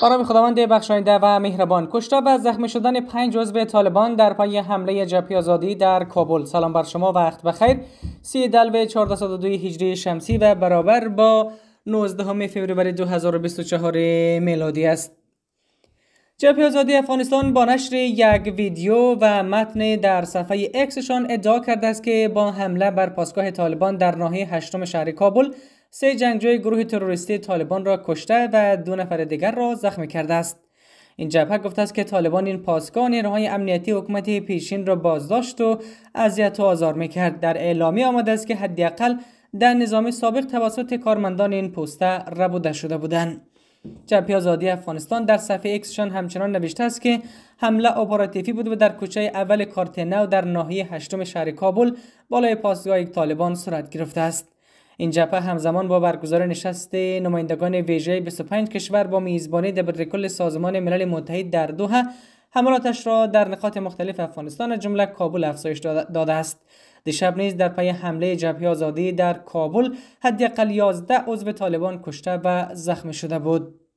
آرام خداوند بخشاینده و مهربان کشته و زخمی شدن پنج عضو طالبان در پای حمله جبهه آزادی در کابل سلام بر شما وقت بخیر سی دلو 1402 هجری شمسی و برابر با 19 فوریه 2024 میلادی است جبهه آزادی افغانستان با نشر یک ویدیو و متن در صفحه اکسشان ادعا کرده است که با حمله بر پاسگاه طالبان در ناحیه هشتم شهر کابل سه جنگجوی گروه تروریستی طالبان را کشته و دو نفر دیگر را زخمی کرده است این جبهه گفته است که طالبان این پاسگاه نیروهای امنیتی حکومت پیشین را بازداشت و اذیت و آزار میکرد در اعلامی آمده است که حداقل در نظام سابق توسط کارمندان این پوسته ربوده شده بودند جبهه آزادی افغانستان در صفحه اکسشان همچنان نوشته است که حمله اپراتیفی بود و در کوچه اول کارت نو در ناحیه هشتم شهر کابل بالای پاسگاه طالبان صورت گرفته است این جبهه همزمان با برگزار نشست نمایندگان ویژه 25 کشور با میزبانی دبیرکل سازمان ملل متحد در دوحه حملاتش را در نقاط مختلف افغانستان جمله کابل افزایش داده است دیشب نیز در پی حمله جبهه آزادی در کابل حداقل 11 عضو طالبان کشته و زخمی شده بود